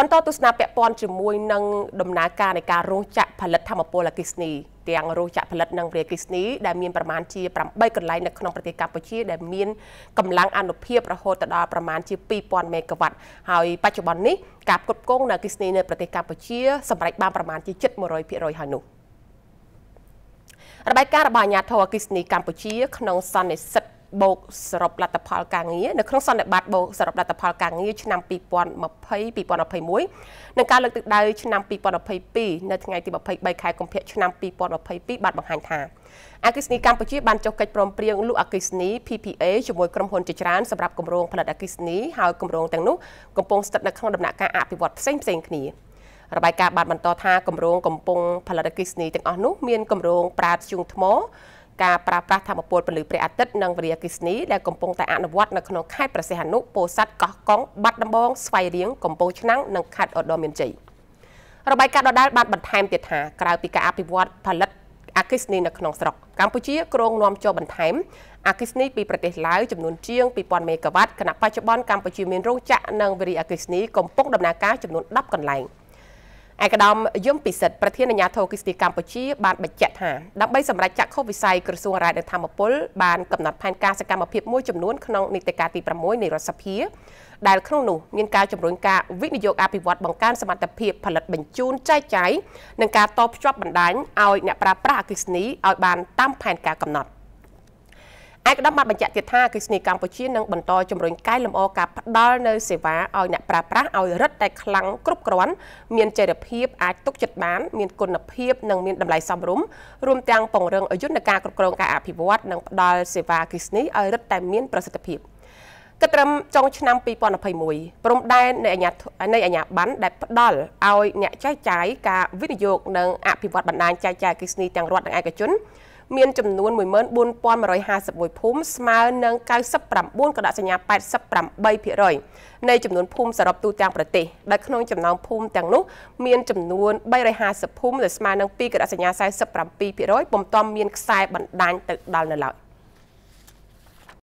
បន្តទស្សនាពាក់ព័ន្ធជាមួយនឹងដំណើរការនៃការរោងចក្រផលិតធម្មពលអគ្គិសនីទាំងរោងចក្រផលិតនិងវាអគ្គិសនីដែលមានប្រមាណជា8កន្លែងនៅក្នុងប្រទេសកម្ពុជាដែលមានកម្លាំងអនុភាពរហូតដល់ប្រមាណជា2000មេហ្គាវ៉ាត់ ហើយបច្ចុប្បន្ននេះការផ្គត់ផ្គង់នៅអគ្គិសនីនៅប្រទេសកម្ពុជាសម្រេចបានប្រមាណជា700%ហើយនោះរបាយការណ៍របស់អាជ្ញាធរអគ្គិសនីកម្ពុជាក្នុងសន្និសិទបូកសរុបលទ្ធផលការងារនៅក្នុងសន្និបាតបូកសរុបលទ្ធផលការងារឆ្នាំ2020 2021និងការលើកទឹកដៅឆ្នាំ2022នៅថ្ងៃទី23ខែកុម្ភៈឆ្នាំ2022បានបង្ហាញថាអគិសនីកម្ពុជាបានចុះកិច្ចព្រមព្រៀងលក់អគិសនី PPA ជាមួយក្រុមហ៊ុនជាច្រើនសម្រាប់គម្រោងផលិតអគិសនីហើយគម្រោងទាំងនោះកំពុងស្ថិតនៅក្នុងដំណាក់កាលអភិវឌ្ឍផ្សេងផ្សេងគ្នារបាយការណ៍បានបន្តថាគម្រោងកំពុងផលិតអគិសនីទាំងអស់នោះមានគម្រោងប្រាតជុងថ្មការប្រើប្រាស់ធម្មពលពន្លឺព្រះអាទិត្យនិងវិរិយអគិសនីដែលកំពុងតែអនុវត្តនៅក្នុងខេត្តប្រសិទ្ធនុពោធិ៍សាត់កោះកុង បាត់ដំបងស្វាយរៀងកំពង់ឆ្នាំងនិងខេត្តឧត្តរមានជ័យរបាយការណ៍ដដាលបានបន្ថែមទៀតថា ក្រៅពីការអភិវឌ្ឍផលិតអគិសនីនៅក្នុងស្រុកកម្ពុជាក្រុងនាំចូលបន្ថែមអគិសនីពីប្រទេសឡាវចំនួនជាង2000មេហ្គាវ៉ាត់គណៈបច្ចុប្បន្នកម្ពុជាមានរោងចក្រនិងវិរិយអគិសនីកំពុងដំណើរការចំនួន10កន្លែង។ឯកឧត្តមយមពិសិដ្ឋប្រធានអាជ្ញាធរគិស្ទីកម្ពុជាបានបញ្ជាក់ថាដើម្បីសម្រេចចាក់ខុសវិស័យក្រសួងរាយនឹងធម្មពល បានកំណត់ផែនការសកម្មភាពមួយចំនួនក្នុងនីតិកាលទី6នៃរដ្ឋសភាដែលក្នុងនោះមានការជំរុញការវិនិយោគអភិវឌ្ឍបង្កើនសមត្ថភាពផលិតបញ្ជូនចែកចាយនិងការតភ្ជាប់បណ្ដាញឲ្យអ្នកប្រើប្រាស់អគ្គិសនីឲ្យបានតាមផែនការកំណត់ឯកឧត្តមបានបញ្ជាក់ទៀតថាគឺស្នីកម្ពុជានឹងបន្តជំរុញកែលម្អការផ្ដល់នៅសេវាឲ្យអ្នកប្រើប្រាស់ឲ្យរឹតតែខ្លាំងគ្រប់គ្រាន់មានចីរភាពអាចទុកចិត្តបានមានគុណភាពនិងមានតម្លៃសមរម្យរួមទាំងពង្រឹងយន្តការគ្រប់គ្រងការអភិវឌ្ឍនិងផ្ដល់សេវាគឺស្នីឲ្យរឹតតែមានប្រសិទ្ធភាពកត្រឹមចុងឆ្នាំ2021ព្រំដែននៃអាញានៃអាញាប័ណ្ណដែលផ្ដល់ឲ្យអ្នកចែកចាយការវិនិយោគនិងអភិវឌ្ឍបណ្ដាញចែកចាយគិសនីទាំងរដ្ឋនិងឯកជនមានចំនួន14151ភូមិស្មើនឹង99កដសញ្ញា88%នៃចំនួនភូមិសរុបទូទាំងប្រទេសដែលក្នុងចំណោមភូមិទាំងនោះ មានចំនួន350ភូមិដែលស្មើនឹង2កដសញ្ញា47%ពុំទាន់មានខ្សែបណ្ដាញទៅដល់នៅឡើយ